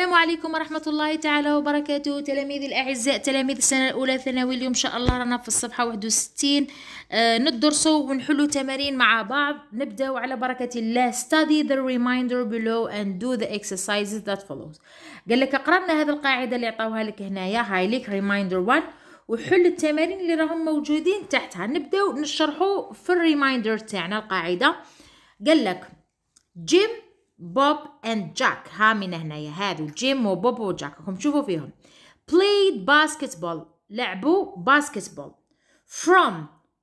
السلام عليكم ورحمة الله تعالى وبركاته تلاميذ الأعزاء تلاميذ السنة الأولى ثانوي اليوم إن شاء الله رانا في الصفحة 61 آه ندرسوا ونحلو تمارين مع بعض نبدأ على بركة الله study the reminder below and do the exercises that follows قال لك اقرا لنا هذه القاعدة اللي عطاوها لك هنايا هاي لك reminder 1 وحل التمارين اللي راهم موجودين تحتها نبداو نشرحو في الريمايندر تاعنا القاعدة قال لك جيم بوب اند جاك ها من يا هذو جيم وبوب وجاك راكم تشوفوا فيهم played basketball لعبوا basketball from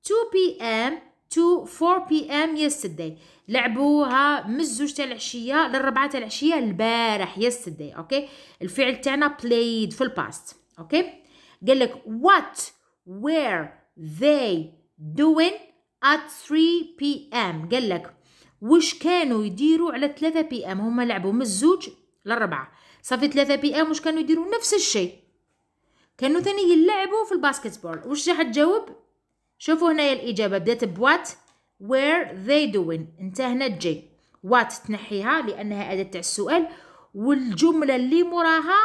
2 p.m. to 4 p.m. yesterday لعبوها من الزوج تاع العشيه للربعه تاع العشيه البارح yesterday اوكي الفعل تاعنا played في الباست اوكي قال لك what were they doing at 3 p.m. قال لك واش كانوا يديروا على 3 بي ام هما لعبوا من الزوج للربعه صافي 3 بي ام واش كانوا يديروا نفس الشيء كانوا ثاني يلعبوا في الباسكت بول واش راح تجاوب شوفوا هنايا الاجابه بدات بوات وير ذي دوين انت هنا تجي وات تنحيها لانها اداه تاع السؤال والجمله اللي موراها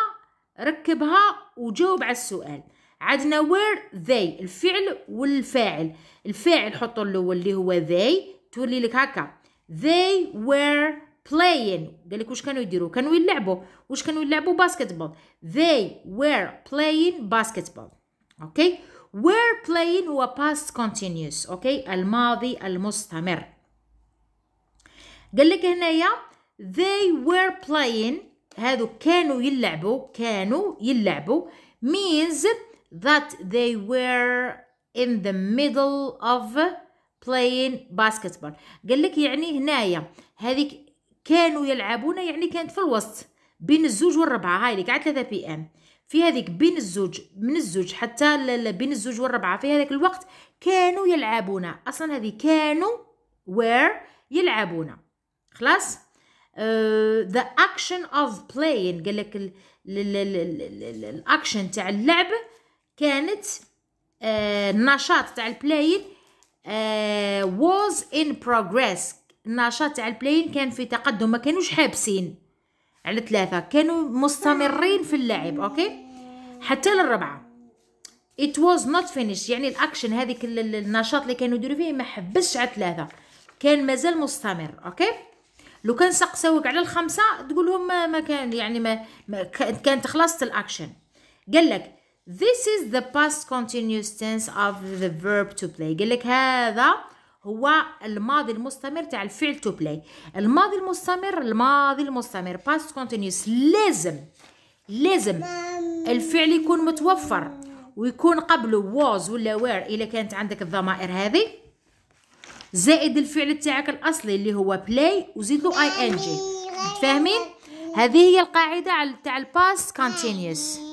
ركبها وجاوب على السؤال عندنا وير ذي الفعل والفاعل الفاعل حطوا الاول اللي هو ذي تولي لك هكا they were playing قال لك واش كانوا يديروا كانوا يلعبوا واش كانوا يلعبوا باسكتبول they were playing basketball okay? were playing هو past continuous okay? الماضي المستمر قال لك هنايا they were playing هادو كانوا يلعبوا كانوا يلعبوا means that they were in the middle of بلاين باسكتبول قال لك يعني هنايا هذيك كانوا يلعبون يعني كانت في الوسط بين الزوج والربعة هاي اللي قاعد 3 بي ام في هذيك بين الزوج من الزوج حتى بين الزوج والربعة في هذاك الوقت كانوا يلعبون اصلا هذه كانوا وير يلعبون خلاص ذا اكشن اوف بلاين قال لك الاكشن تاع اللعب كانت آه، النشاط تاع البلاين آه، was ان progress النشاط تاع البلاين كان في تقدم ما كانوش حابسين على ثلاثة كانوا مستمرين في اللعب اوكي حتى للربعة it was not finished يعني الاكشن هذيك النشاط اللي كانوا يديروا فيه ما حبسش على ثلاثة كان مازال مستمر اوكي لو كان سقساوك على الخمسة تقول لهم ما, ما كان يعني ما, ما كانت خلصت الاكشن قال لك This is the past continuous tense of the verb to play قال لك هذا هو الماضي المستمر تاع الفعل to play الماضي المستمر الماضي المستمر past continuous لازم لازم الفعل يكون متوفر ويكون قبله was ولا were إلا كانت عندك الضمائر هذه زائد الفعل تاعك الأصلي اللي هو play وزيد له ing فاهمين هذه هي القاعدة تاع الباست continuous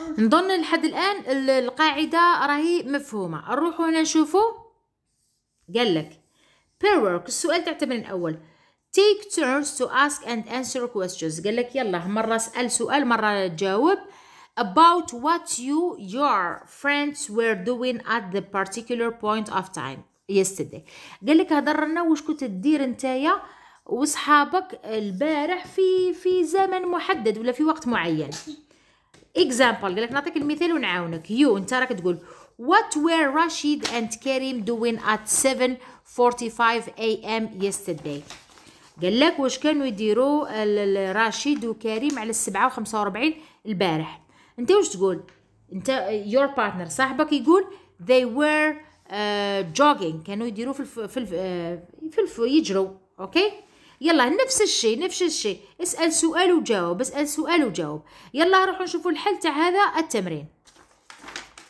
آه. نظن لحد الان القاعده راهي مفهومه نروحو هنا نشوفوا قال لك pair السؤال تاع الاول take turns to ask and answer questions قال لك يلا مره اسال سؤال مره جاوب about what you your friends were doing at the particular point of time yesterday قال لك هضرنا واش كنت دير نتايا وصحابك البارح في في زمن محدد ولا في وقت معين اكزامبل قال لك نعطيك المثال ونعاونك يو انت راك تقول وات وير رشيد اند كريم دوين ات 7:45 ام yesterday? قال لك واش كانوا يديروا رشيد وكريم على السبعة وخمسة وأربعين البارح انت واش تقول انت يور بارتنر صاحبك يقول they were uh, jogging كانوا يديروا في الف... في الف... في الف... يجروا اوكي okay? يلا نفس الشيء نفس الشيء اسال سؤال وجاوب اسال سؤال وجاوب يلا نروحوا نشوفوا الحل تاع هذا التمرين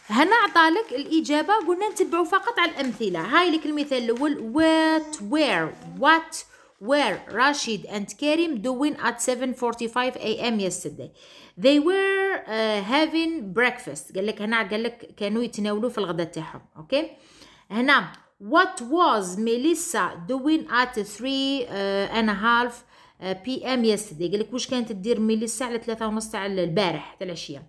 هنا عطالك الاجابه قلنا نتبعوا فقط على الامثله هاي لك المثال الاول وات وير وات were راشيد and كريم doing at 7:45 a.m. yesterday? They were uh, having breakfast. قال لك هنا قال لك كانوا يتناولوا في الغداء تاعهم، اوكي؟ هنا What was Melissa doing at 3 uh, and a half uh, p.m. yesterday؟ قالك قال لك واش كانت تدير ميليسا على 3 ونص تاع البارح تاع العشيه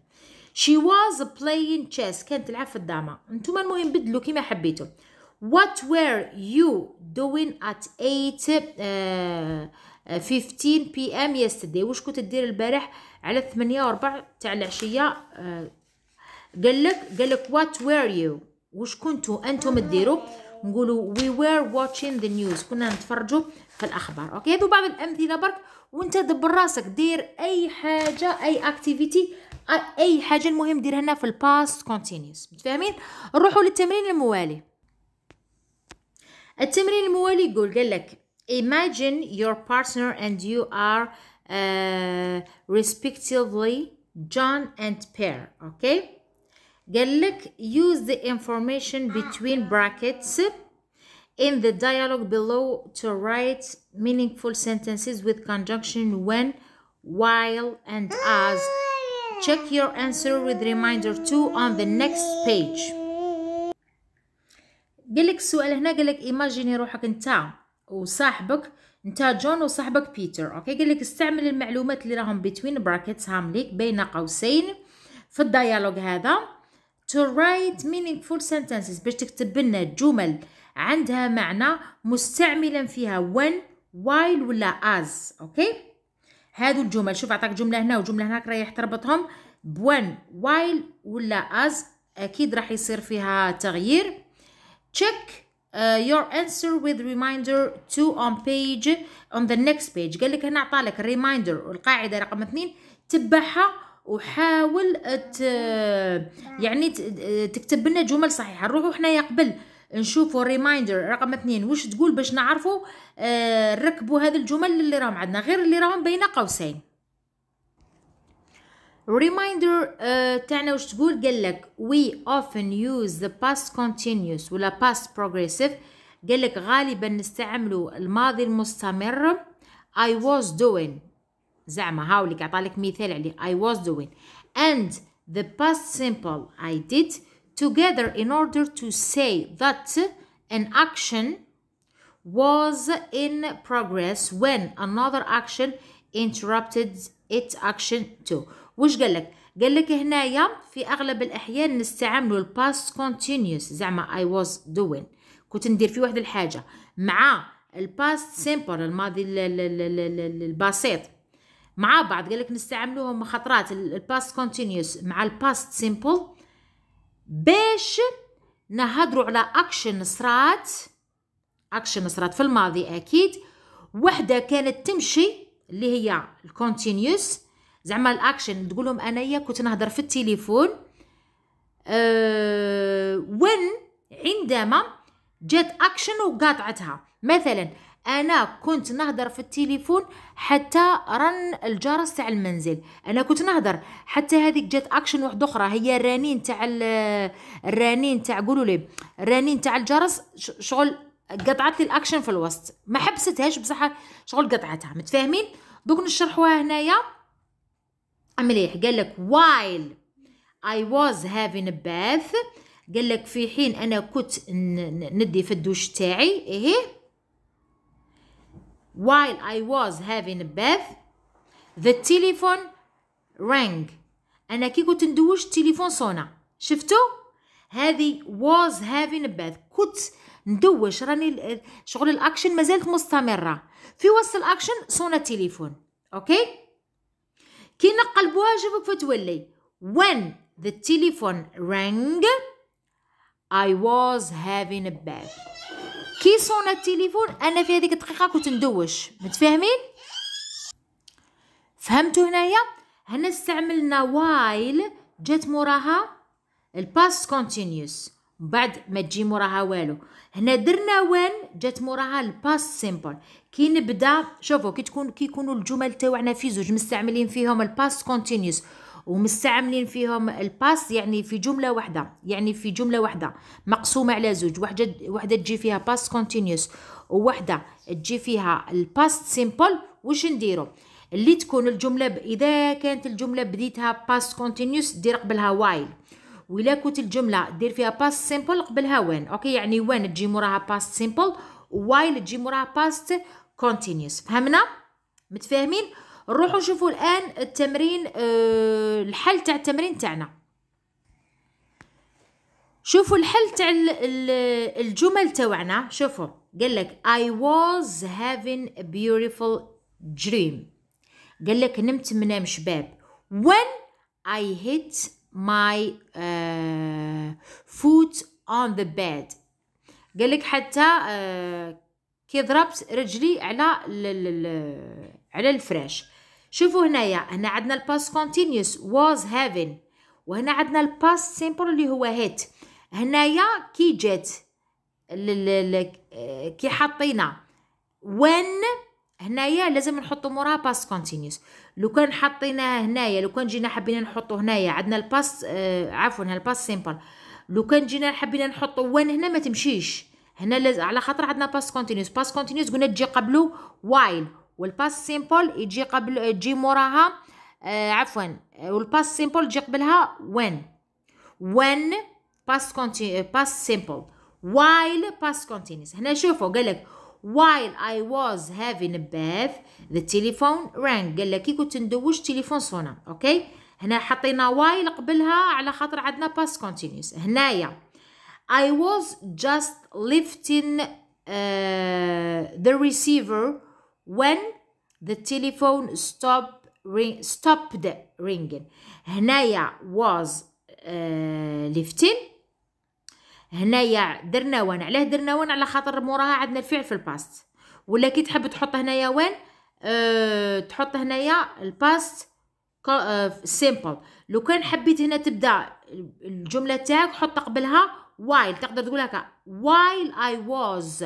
She was playing chess كانت تلعب في الدامة. نتوما المهم بدلوا كيما حبيتوا what were you doing at 8 uh, 15 uh, p.m. yesterday؟ واش كنت تدير البارح على 8 وربع تاع العشيه uh, قال لك قال لك what were you واش كنتوا انتم تديروا نقولوا وي وير واتشين ذا نيوز كنا نتفرجوا في الاخبار اوكي هذو بعض الامثله برك وانت دبر راسك دير اي حاجه اي اكتيفيتي اي حاجه المهم ديرها لنا في الباست كونتينيوس متفاهمين نروحوا للتمرين الموالي التمرين الموالي يقول قال لك imagine your partner and you are uh, respectively John and Pear okay Gallic Use the information between brackets in the dialogue below to write meaningful sentences with conjunction when, while, and as. Check your answer with reminder 2 on the next page. قالك السؤال هنا قالك ايماجيني روحك انت وصاحبك انت جون وصاحبك بيتر اوكي قالك استعمل المعلومات اللي راهم between brackets. هامليك بين قوسين في الديالوج هذا to write meaningful sentences باش تكتب لنا جمل عندها معنى مستعملا فيها when while ولا as اوكي هادو الجمل شوف عطاك جمله هنا وجمله هناك رايح تربطهم when while ولا as اكيد راح يصير فيها تغيير check uh, your answer with reminder to on page on the next page قال لك هنا عطالك reminder القاعده رقم 2 تبعها وحاول يعني ت... يعني تكتب لنا جمل صحيحه نروحوا حنايا قبل نشوفوا ريمايندر رقم اثنين واش تقول باش نعرفوا آه، نركبوا هذه الجمل اللي راهم عندنا غير اللي راهم بين قوسين ريمايندر آه، تاعنا واش تقول قال لك وي اوفن يوز ذا باست كونتينيوس ولا باست بروجريسيف قال لك غالبا نستعملوا الماضي المستمر I was doing زعما هاو اللي عطالك مثال عليه I was doing and the past simple I did together in order to say that an action was in progress when another action interrupted its action too واش قال لك قال لك هنايا في اغلب الاحيان نستعملوا الباست كونتينيوس زعما اي واز دوين كنت ندير في واحد الحاجه مع الباست سيمبل الماضي البسيط مع بعض قال لك نستعملوهم خطرات الباست كونتينيوس مع الباست سيمبل باش نهضروا على اكشن صرات اكشن صرات في الماضي اكيد وحده كانت تمشي اللي هي الكونتينيوس زعما الاكشن تقول لهم انايا كنت نهضر في التليفون أه وين عندما جات اكشن وقاطعتها مثلا انا كنت نهضر في التليفون حتى رن الجرس تاع المنزل انا كنت نهضر حتى هذيك جات اكشن واحده اخرى هي الرنين تاع الرنين تاع قولوا لي الرنين تاع الجرس شغل قطعت لي الاكشن في الوسط ما حبستهاش بصح شغل قطعتها متفاهمين دوك نشرحوها هنايا مليح قال لك وايل اي واز هافين ا باث قال لك في حين انا كنت ندي في الدوش تاعي ايه while I was having a bath the telephone rang انا كي كنت ندوش التليفون صونا شفتو هذه was having a bath كنت ندوش راني شغل الاكشن مازالت مستمره في وسط الاكشن صونا التليفون اوكي كي نقلبوها شوفوا فتولي when the telephone rang I was having a bath كي صونا التليفون انا في هذيك الدقيقه كنت ندوش متفاهمين فهمتوا هنايا هنا استعملنا وايل جات موراها الباس كونتينيوس بعد ما تجي موراها والو هنا درنا وين جات موراها الباس سيمبل كي نبدا شوفوا كي تكون كي يكونوا الجمل تاعنا في زوج مستعملين فيهم الباس كونتينيوس ومستعملين فيهم الباس يعني في جمله واحده يعني في جمله واحده مقسومه على زوج واحده تجي فيها باس كونتينيوس وواحده تجي فيها الباس سيمبل واش نديرو اللي تكون الجمله اذا كانت الجمله بديتها باس كونتينيوس دير قبلها وايل ولا كنت الجمله دير فيها باس سيمبل قبلها وين اوكي يعني وين تجي موراها باس سيمبل وايل تجي موراها باس كونتينيوس فهمنا متفاهمين نروحوا نشوفوا الان التمرين آه، الحل تاع التمرين تاعنا شوفوا الحل تاع الجمل تاعنا شوفوا قال لك I was having a beautiful dream قال لك نمت منام شباب when I hit my فوت آه، foot on the bed قال لك حتى uh, كي ضربت رجلي على على الفراش شوفوا هنايا هنا عندنا الباس كونتينيوس واز هافين وهنا عندنا الباس سيمبل اللي هو هيت هنايا كي جات كي حطينا وين هنايا لازم نحطو موراها باس كونتينيوس لو كان حطيناها هنايا لو كان جينا حبينا نحطو هنايا عندنا الباس آه عفوا الباس سيمبل لو كان جينا حبينا نحطو وين هنا ما تمشيش هنا لاز... على خاطر عندنا باس كونتينيوس باس كونتينيوس قلنا تجي قبله وايل والباس سيمبل يجي قبل تجي موراها آه عفوا والباس سيمبل تجي قبلها when when past continu آه، past simple while past continuous هنا شوفوا قال لك while I was having a bath the telephone rang قال لك كي كنت ندوش تليفون صونا اوكي هنا حطينا while قبلها على خاطر عندنا past continuous هنايا I was just lifting uh, the receiver when the telephone stopped, ring, stopped ringing هنايا was uh, lifting هنايا درنا وان علاه درنا وان على خاطر موراها عندنا الفعل في الباست ولا كي تحب تحط هنايا وان أه تحط هنايا الباست آه، سيمبل لو كان حبيت هنا تبدا الجمله تاعك حط قبلها while تقدر تقول هكا while I was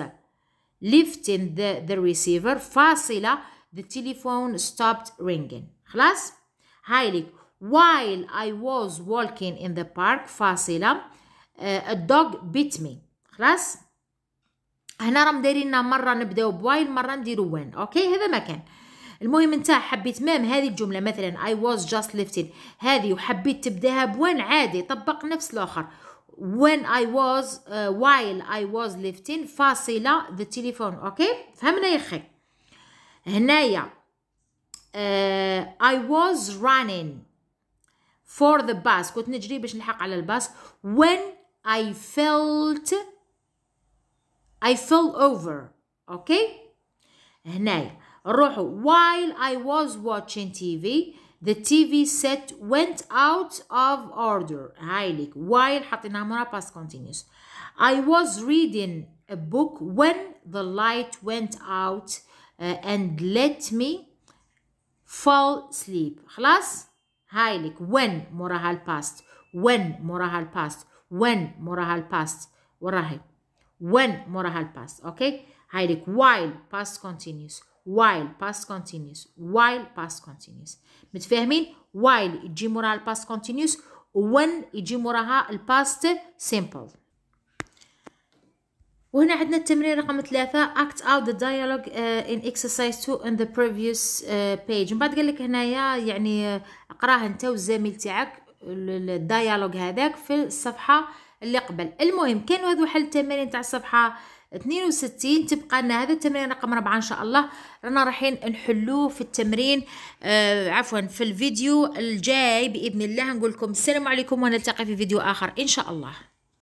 lifting the, the receiver فاصلة the telephone stopped ringing خلاص هاي لك while I was walking in the park فاصلة uh, a dog bit me خلاص هنا راهم دايرين مره نبداو بوايل مره نديرو وين اوكي هذا ما كان المهم انت حبيت مام هذه الجمله مثلا I was just lifted هذه وحبيت تبداها بوين عادي طبق نفس الاخر when I was uh, while I was lifting فاصلة the telephone Okay, فهمنا يا هنايا uh, I was running for the bus كنت نجري باش نلحق على الباص when I felt I fell over Okay. هنايا نروحوا while I was watching TV the TV set went out of order. هايلك while حاطينها مرة past continuous. I was reading a book when the light went out uh, and let me fall asleep. خلاص؟ هايلك when morahal past. When morahal past. When morahal past. وراها when morahal past. Okay? هايلك while past continuous. while past continuous while past continuous متفاهمين while يجي موراها الباست continuous when يجي موراها الباست simple وهنا عندنا التمرين رقم ثلاثة act out the dialogue uh, in exercise 2 on the previous uh, page من بعد قال لك هنايا يعني اقراه انت والزميل تاعك الديالوج هذاك في الصفحة اللي قبل المهم كان هذو حل التمارين تاع الصفحة 62 تبقى لنا هذا التمرين رقم 4 ان شاء الله رانا رايحين نحلوه في التمرين آه عفوا في الفيديو الجاي باذن الله نقول لكم السلام عليكم ونلتقي في فيديو اخر ان شاء الله